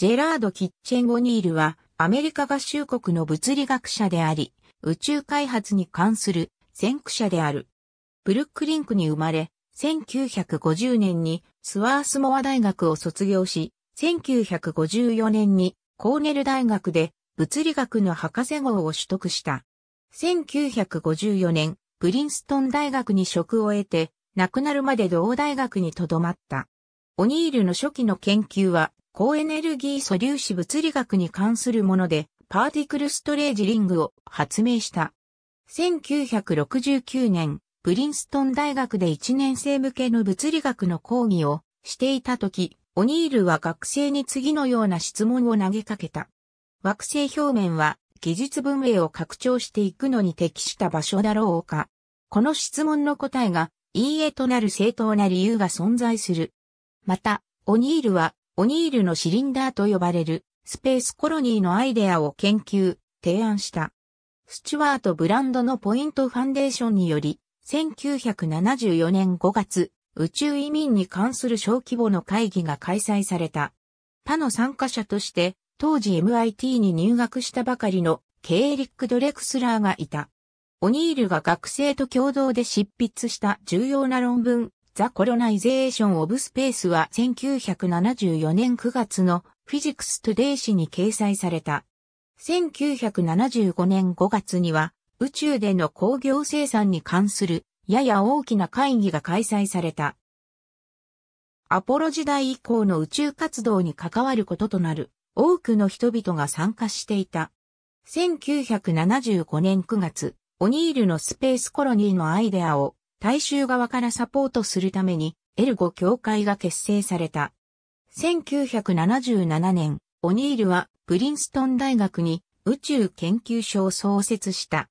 ジェラード・キッチェン・オニールは、アメリカ合衆国の物理学者であり、宇宙開発に関する先駆者である。ブルックリンクに生まれ、1950年にスワースモア大学を卒業し、1954年にコーネル大学で物理学の博士号を取得した。1954年、プリンストン大学に職を得て、亡くなるまで同大学に留まった。オニールの初期の研究は、高エネルギー素粒子物理学に関するもので、パーティクルストレージリングを発明した。1969年、プリンストン大学で1年生向けの物理学の講義をしていた時、オニールは学生に次のような質問を投げかけた。惑星表面は技術文明を拡張していくのに適した場所だろうか。この質問の答えがいえとなる正当な理由が存在する。また、オニールはオニールのシリンダーと呼ばれるスペースコロニーのアイデアを研究、提案した。スチュワート・ブランドのポイントファンデーションにより、1974年5月、宇宙移民に関する小規模の会議が開催された。他の参加者として、当時 MIT に入学したばかりのケーリック・ドレクスラーがいた。オニールが学生と共同で執筆した重要な論文、ザ・コロナイゼーション・オブ・スペースは1974年9月のフィジクス・トゥデイ誌に掲載された。1975年5月には宇宙での工業生産に関するやや大きな会議が開催された。アポロ時代以降の宇宙活動に関わることとなる多くの人々が参加していた。1975年9月、オニールのスペースコロニーのアイデアを大衆側からサポートするために、エルゴ協会が結成された。1977年、オニールはプリンストン大学に宇宙研究所を創設した。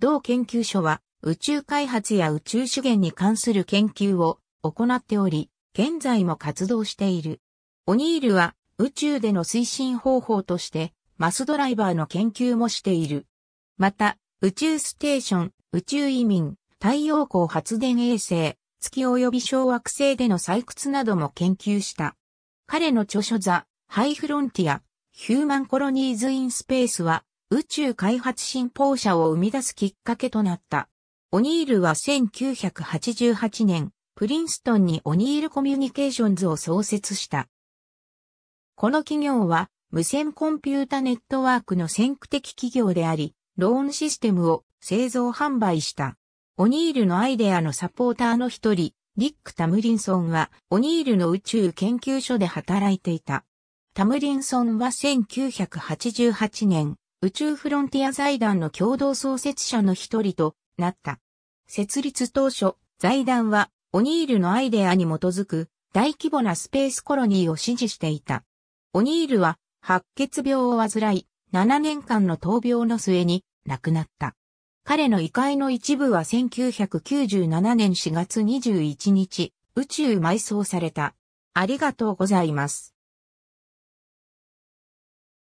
同研究所は宇宙開発や宇宙資源に関する研究を行っており、現在も活動している。オニールは宇宙での推進方法としてマスドライバーの研究もしている。また、宇宙ステーション、宇宙移民、太陽光発電衛星、月及び小惑星での採掘なども研究した。彼の著書ザ・ハイフロンティア、ヒューマンコロニーズ・イン・スペースは、宇宙開発進歩者を生み出すきっかけとなった。オニールは1988年、プリンストンにオニールコミュニケーションズを創設した。この企業は、無線コンピュータネットワークの先駆的企業であり、ローンシステムを製造販売した。オニールのアイデアのサポーターの一人、リック・タムリンソンは、オニールの宇宙研究所で働いていた。タムリンソンは1988年、宇宙フロンティア財団の共同創設者の一人となった。設立当初、財団は、オニールのアイデアに基づく、大規模なスペースコロニーを支持していた。オニールは、白血病を患い、7年間の闘病の末に亡くなった。彼の異界の一部は1997年4月21日、宇宙埋葬された。ありがとうございます。